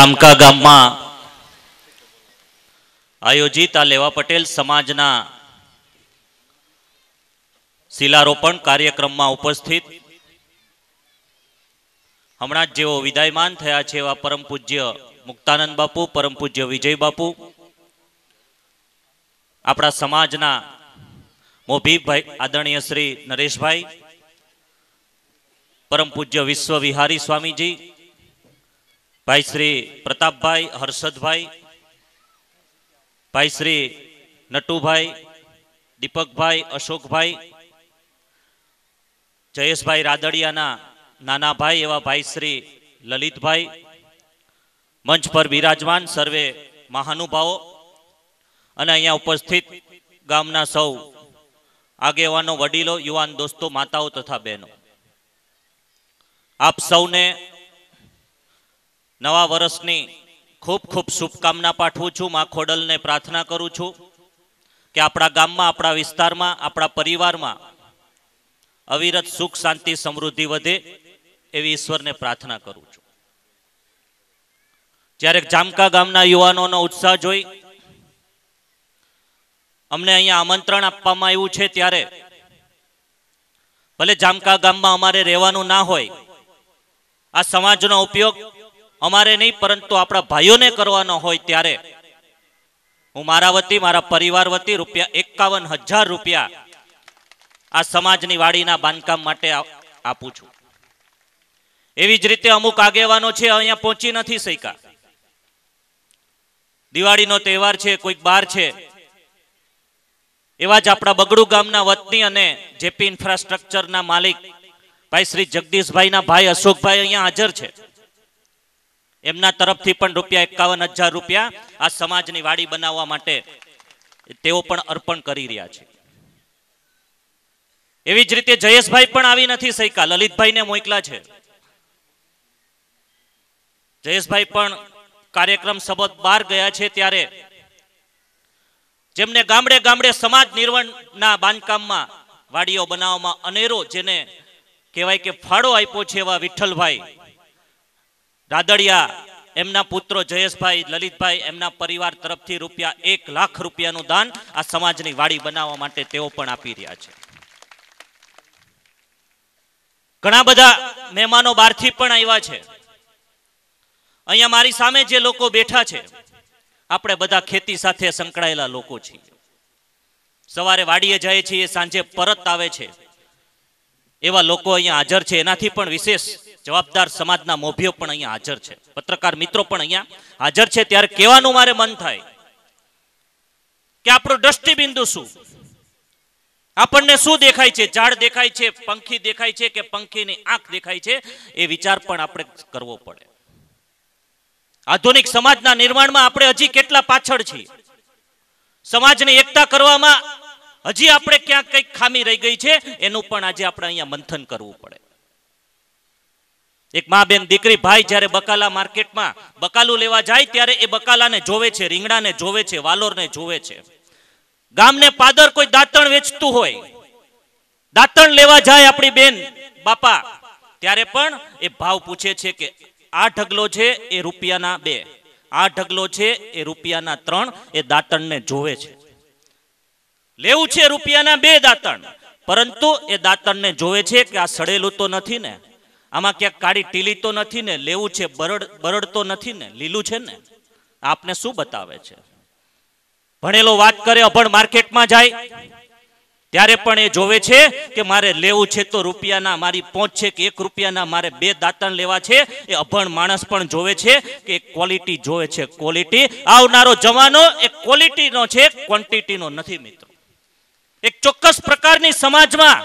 ચામકા ગામમાં આયોજિત આ લેવા પટેલ સમાજના શિલારોપણ કાર્યક્રમમાં ઉપસ્થિત હમણાં જેઓ વિદાયમાન થયા છે એવા પરમ પૂજ્ય મુક્તાનંદ બાપુ પરમ પૂજ્ય વિજય બાપુ આપણા સમાજના મોભીભાઈ આદરણીય શ્રી નરેશભાઈ પરમ પૂજ્ય વિશ્વ વિહારી સ્વામીજી ભાઈ શ્રી પ્રતાપભાઈ હર્ષદભાઈ ભાઈ શ્રી નટુભાઈ દીપકભાઈ અશોકભાઈ જયેશભાઈ રાદડિયાના નાના ભાઈ એવા ભાઈ શ્રી લલિતભાઈ મંચ પર બિરાજમાન સર્વે મહાનુભાવો અને અહીંયા ઉપસ્થિત ગામના સૌ આગેવાનો વડીલો યુવાન દોસ્તો માતાઓ તથા બહેનો આપ સૌને નવા વર્ષની ખૂબ ખૂબ શુભકામના પાઠવું છું મા ખોડલને પ્રાર્થના કરું છું કે આપણા ગામમાં આપણા વિસ્તારમાં આપણા પરિવારમાં અવિરત સુખ શાંતિ સમૃદ્ધિ વધે એવી ઈશ્વરને પ્રાર્થના કરું છું જ્યારે જામકા ગામના યુવાનોનો ઉત્સાહ જોઈ અમને અહીંયા આમંત્રણ આપવામાં આવ્યું છે ત્યારે ભલે જામકા ગામમાં અમારે રહેવાનું ના હોય આ સમાજનો ઉપયોગ અમારે નહીં પરંતુ આપણા ભાઈઓને કરવાનો હોય ત્યારે હું મારા વતી મારા પરિવાર વતી રૂપિયા એકાવન હજાર રૂપિયા આ સમાજની વાડીના બાંધકામ માટે આપું છું એવી જ રીતે અમુક આગેવાનો છે અહીંયા પહોંચી નથી શકા દિવાળીનો તહેવાર છે કોઈક બાર છે એવા જ આપણા બગડુ ગામના વતની અને જેપી ઇન્ફ્રાસ્ટ્રક્ચરના માલિક ભાઈ શ્રી જગદીશભાઈના ભાઈ અશોકભાઈ અહીંયા હાજર છે એમના તરફથી પણ રૂપિયા એકાવન હજાર રૂપિયા આ સમાજની વાડી બનાવવા માટે તેઓ પણ અર્પણ કરી રહ્યા છે એવી જ રીતે જયેશભાઈ પણ આવી નથી સૈકા લલિતભાઈને મોકલા છે જયેશભાઈ પણ કાર્યક્રમ સબત બહાર ગયા છે ત્યારે જેમને ગામડે ગામડે સમાજ નિર્વહણના બાંધકામમાં વાડીઓ બનાવવામાં અનેરો જેને કહેવાય કે ફાળો આપ્યો છે એવા વિઠ્ઠલભાઈ રાદડિયા એમના પુત્રો જયેશભાઈ લલિતભાઈ એમના પરિવાર તરફથી રૂપિયા એક લાખ રૂપિયાનું દાન આ સમાજની વાડી બનાવવા માટે તેઓ પણ આપી રહ્યા છે ઘણા બધા મહેમાનો બહારથી પણ આવ્યા છે અહીંયા મારી સામે જે લોકો બેઠા છે આપણે બધા ખેતી સાથે સંકળાયેલા લોકો છીએ સવારે વાડીએ જઈએ છીએ સાંજે પરત આવે છે એવા લોકો અહીંયા હાજર છે એનાથી પણ વિશેષ જવાબદાર સમાજના મોભીઓ પણ અહીંયા હાજર છે પત્રકાર મિત્રો પણ અહીંયા હાજર છે ત્યારે કહેવાનું મારે મન થાય કે આપણું દ્રષ્ટિબિંદુ શું આપણને શું દેખાય છે ઝાડ દેખાય છે પંખી દેખાય છે કે પંખીની આંખ દેખાય છે એ વિચાર પણ આપણે કરવો પડે આધુનિક સમાજના નિર્માણમાં આપણે હજી કેટલા પાછળ છીએ સમાજને એકતા કરવામાં હજી આપણે ક્યાંક કંઈક ખામી રહી ગઈ છે એનું પણ આજે આપણે અહીંયા મંથન કરવું પડે એક મા બેન દીકરી ભાઈ જ્યારે બકાલા માર્કેટમાં બકાલું લેવા જાય ત્યારે એ બકાલાને જોવે છે રીંગણાને જોવે છે વાલોરને જોવે છે ગામને પાદર કોઈ દાંતણ વેચતું હોય દાંતણ લેવા જાય આપણી બેન બાપા ત્યારે પણ એ ભાવ પૂછે છે કે આ ઢગલો છે એ રૂપિયાના બે આ ઢગલો છે એ રૂપિયાના ત્રણ એ દાંતણને જોવે છે લેવું છે રૂપિયાના બે દાંતણ પરંતુ એ દાંતણને જોવે છે કે આ સડેલું તો નથી ને આમાં ક્યાંક કાળી ટીલી તો નથી ને લેવું છે બરડ બરડ તો નથી ને લીલું છે ને આપને શું બતાવે છે ભણેલો વાત કરે અભણ માર્કેટમાં જાય ત્યારે પણ એ જોવે છે કે મારે લેવું છે તો રૂપિયાના મારી પહોંચ છે કે એક રૂપિયાના મારે બે દાંતણ લેવા છે એ અભણ માણસ પણ જોવે છે કે ક્વોલિટી જોવે છે ક્વોલિટી આવનારો જવાનો એ ક્વોલિટીનો છે ક્વોન્ટિટીનો નથી મિત્રો એક ચોક્કસ પ્રકારની સમાજમાં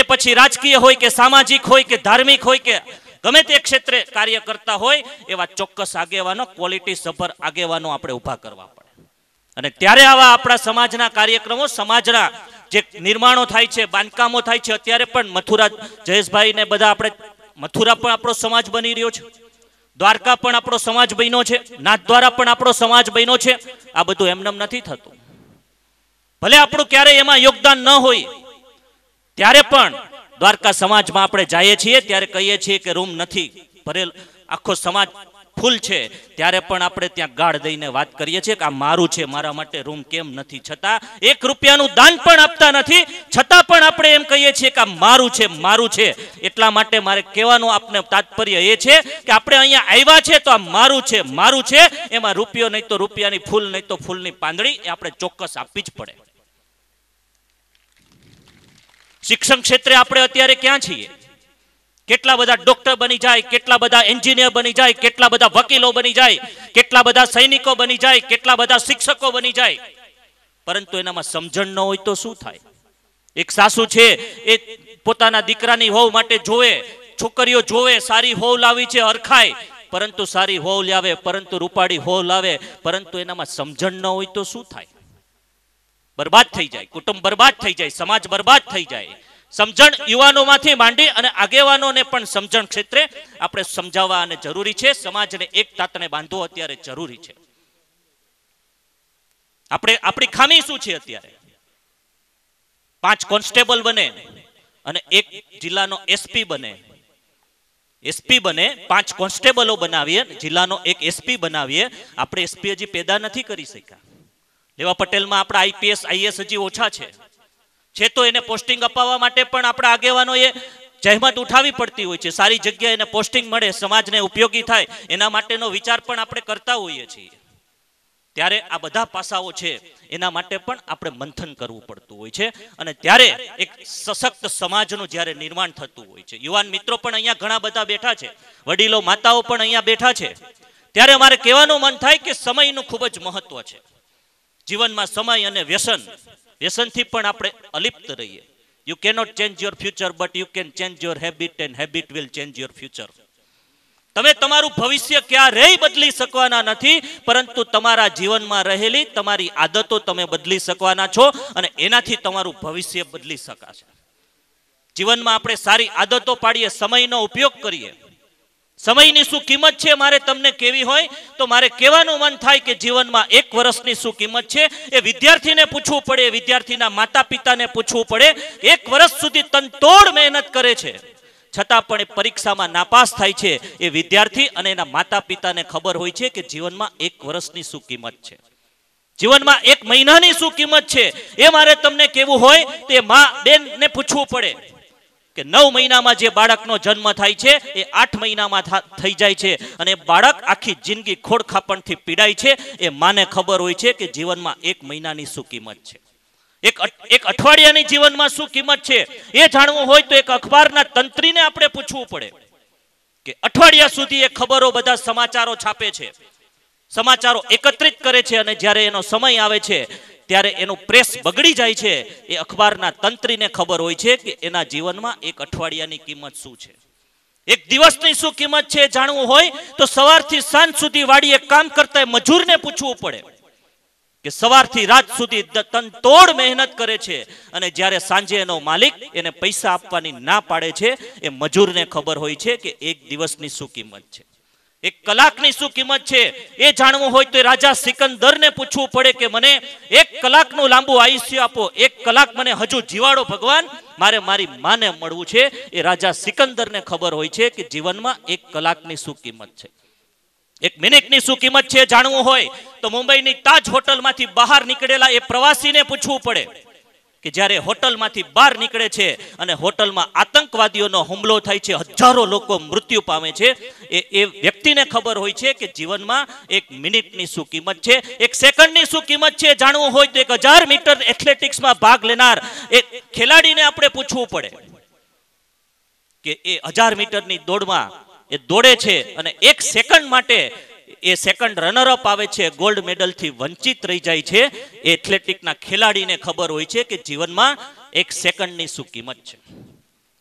એ પછી રાજકીય હોય કે સામાજિક હોય કે ધાર્મિક હોય કે ગમે તે ક્ષેત્રે કાર્ય કરતા હોય એવા ચોક્કસ આગેવાનો ક્વોલિટી સભર આગેવાનો આપણે ઊભા કરવા પડે અને ત્યારે આવા આપણા સમાજના કાર્યક્રમો સમાજના જે નિર્માણો થાય છે બાંધકામો થાય છે અત્યારે પણ મથુરા જયેશભાઈ ને બધા આપણે મથુરા પણ આપણો સમાજ બની રહ્યો છે દ્વારકા પણ આપણો સમાજ બન્યો છે નાથ દ્વારા પણ આપણો સમાજ બન્યો છે આ બધું એમનેમ નથી થતું ભલે આપણું ક્યારેય એમાં યોગદાન ન હોય ત્યારે પણ દ્વારકા સમાજમાં આપણે જઈએ છીએ ત્યારે કહીએ છીએ કે રૂમ નથી ભરેલ આખો સમાજ ફૂલ છે ત્યારે પણ આપણે ત્યાં ગાઢ દઈને વાત કરીએ છીએ કે આ મારું છે મારા માટે રૂમ કેમ નથી છતાં એક રૂપિયાનું દાન પણ આપતા નથી છતાં પણ આપણે એમ કહીએ છીએ કે આ મારું છે મારું છે એટલા માટે મારે કહેવાનું આપને તાત્પર્ય એ છે કે આપણે અહીંયા આવ્યા છે તો આ મારું છે મારું છે એમાં રૂપિયો નહીં તો રૂપિયાની ફૂલ નહીં તો ફૂલની પાંદડી એ આપણે ચોક્કસ આપવી જ પડે શિક્ષણ ક્ષેત્રે આપણે અત્યારે ક્યાં છીએ કેટલા બધા ડોક્ટર બની જાય કેટલા બધા એન્જિનિયર બની જાય કેટલા બધા વકીલો બની જાય કેટલા બધા સૈનિકો બની જાય કેટલા બધા શિક્ષકો બની જાય પરંતુ એનામાં સમજણ ન હોય તો શું થાય એક સાસુ છે એ પોતાના દીકરાની હોવ માટે જોવે છોકરીઓ જોવે સારી હોવ લાવી છે અરખાય પરંતુ સારી હોવ લાવે પરંતુ રૂપાળી હોવ લાવે પરંતુ એનામાં સમજણ ન હોય તો શું થાય બરબાદ થઈ જાય કુટુંબ બરબાદ થઈ જાય સમાજ બરબાદ થઈ જાય સમજણ યુવાનોમાંથી માંડી અને આગેવાનોને પણ સમજણ ક્ષેત્રે આપણે સમજાવવા અને જરૂરી છે સમાજને એક બાંધવો અત્યારે જરૂરી છે આપણે આપણી ખામી શું છે અત્યારે પાંચ કોન્સ્ટેબલ બને અને એક જિલ્લાનો એસપી બને એસપી બને પાંચ કોન્સ્ટેબલો બનાવીએ જિલ્લાનો એક એસપી બનાવીએ આપણે એસપી હજી પેદા નથી કરી શક્યા એવા પટેલમાં આપણા આઈપીએસ આઈએસ હજી ઓછા છે છે તો એને પોસ્ટિંગ અપાવવા માટે પણ આપણા આગેવાનોએ જહેમત ઉઠાવી પડતી હોય છે સારી જગ્યાએ એને પોસ્ટિંગ મળે સમાજને ઉપયોગી થાય એના માટેનો વિચાર પણ આપણે કરતા હોઈએ છીએ ત્યારે આ બધા પાસાઓ છે એના માટે પણ આપણે મંથન કરવું પડતું હોય છે અને ત્યારે એક સશક્ત સમાજનું જ્યારે નિર્માણ થતું હોય છે યુવાન મિત્રો પણ અહીંયા ઘણા બધા બેઠા છે વડીલો માતાઓ પણ અહીંયા બેઠા છે ત્યારે મારે કહેવાનું મન થાય કે સમયનું ખૂબ જ મહત્વ છે જીવનમાં સમય અને વ્યસન વ્યસનથી પણ આપણે અલિપ્ત રહીએ you cannot change your future but you can change your habit and habit will change your future તમે તમારું ભવિષ્ય ક્યારેય બદલી શકવાના નથી પરંતુ તમારા જીવનમાં રહેલી તમારી આદતો તમે બદલી શકવાના છો અને એનાથી તમારું ભવિષ્ય બદલી શકાશે જીવનમાં આપણે સારી આદતો પાડીએ સમયનો ઉપયોગ કરીએ સમયની શું કિંમત છે મારે તમને કેવી હોય તો મારે કહેવાનું મન થાય કે જીવનમાં એક વર્ષની શું કિંમત છે એ વિદ્યાર્થીને પૂછવું પડે વિદ્યાર્થીના માતા પિતાને પૂછવું પડે એક વર્ષ સુધી તનતોડ મહેનત કરે છે છતાં પણ એ પરીક્ષામાં નાપાસ થાય છે એ વિદ્યાર્થી અને એના માતા પિતાને ખબર હોય છે કે જીવનમાં એક વર્ષની શું કિંમત છે જીવનમાં એક મહિનાની શું કિંમત છે એ મારે તમને કેવું હોય તે મા બેનને પૂછવું પડે કે નવ મહિનામાં જે બાળકનો જન્મ થાય છે એ આઠ મહિનામાં થઈ જાય છે અને બાળક આખી જિંદગી ખોડખાપણથી પીડાય છે એ માને ખબર હોય છે કે જીવનમાં એક મહિનાની શું કિંમત છે એક અઠવાડિયાની જીવનમાં શું કિંમત છે એ જાણવું હોય તો એક અખબારના તંત્રીને આપણે પૂછવું પડે કે અઠવાડિયા સુધી એ ખબરો બધા સમાચારો છાપે છે સમાચારો એકત્રિત કરે છે અને જ્યારે એનો સમય આવે છે ત્યારે એનો પ્રેસ બગડી જાય છે એ અખબારના તંત્રીને ખબર હોય છે કે એના જીવનમાં એક અઠવાડિયાની કિંમત શું છે એક દિવસની શું કિંમત છે જાણવું હોય તો સવારથી સાંજ સુધી વાડીએ કામ કરતા મજૂરને પૂછવું પડે કે સવારથી રાત સુધી તનતોડ મહેનત કરે છે અને જ્યારે સાંજે એનો માલિક એને પૈસા આપવાની ના પાડે છે એ મજૂરને ખબર હોય છે કે એક દિવસની શું કિંમત છે એક કલાકની શું કિંમત છે એ જાણવું હોય તો રાજા સિકંદરને પૂછવું પડે કે મને એક કલાકનું લાંબુ આયુષ્ય આપો એક કલાક મને હજુ જીવાડો ભગવાન મારે મારી માને મળવું છે એ રાજા સિકંદરને ખબર હોય છે કે જીવનમાં એક કલાકની શું કિંમત છે એક મિનિટની શું કિંમત છે જાણવું હોય તો મુંબઈની તાજ હોટલમાંથી બહાર નીકળેલા એ પ્રવાસીને પૂછવું પડે કે જ્યારે હોટલમાંથી બહાર નીકળે છે અને હોટલમાં આતંકવાદીઓનો હુમલો થાય છે હજારો લોકો મૃત્યુ પામે છે એ એ વ્યક્તિને ખબર હોય છે કે જીવનમાં એક મિનિટની શું કિંમત છે એક સેકન્ડની શું કિંમત છે જાણવું હોય તો એક હજાર મીટર એથ્લેટિક્સમાં ભાગ લેનાર એક ખેલાડીને આપણે પૂછવું પડે કે એ હજાર મીટરની દોડમાં એ દોડે છે અને એક સેકન્ડ માટે એ સેકન્ડ રનરઅપ આવે છે ગોલ્ડ મેડલથી વંચિત રહી જાય છે એથ્લેટિકના ખેલાડીને ખબર હોય છે કે જીવનમાં એક સેકન્ડની શું કિંમત છે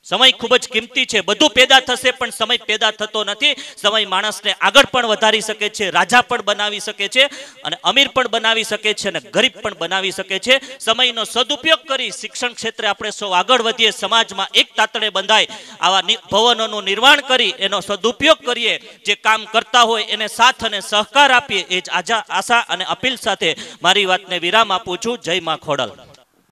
સમય ખૂબ જ કિંમતી છે બધું પેદા થશે પણ સમય પેદા થતો નથી સમય માણસને આગળ પણ વધારી શકે છે રાજા પણ બનાવી શકે છે અને અમીર પણ બનાવી શકે છે અને ગરીબ પણ બનાવી શકે છે સમયનો સદુપયોગ કરી શિક્ષણ ક્ષેત્રે આપણે સૌ આગળ વધીએ સમાજમાં એક તાતણે બંધાય આવા ભવનોનું નિર્માણ કરી એનો સદુપયોગ કરીએ જે કામ કરતા હોય એને સાથ અને સહકાર આપીએ એ જ આજા આશા અને અપીલ સાથે મારી વાતને વિરામ આપું છું જય માં ખોડલ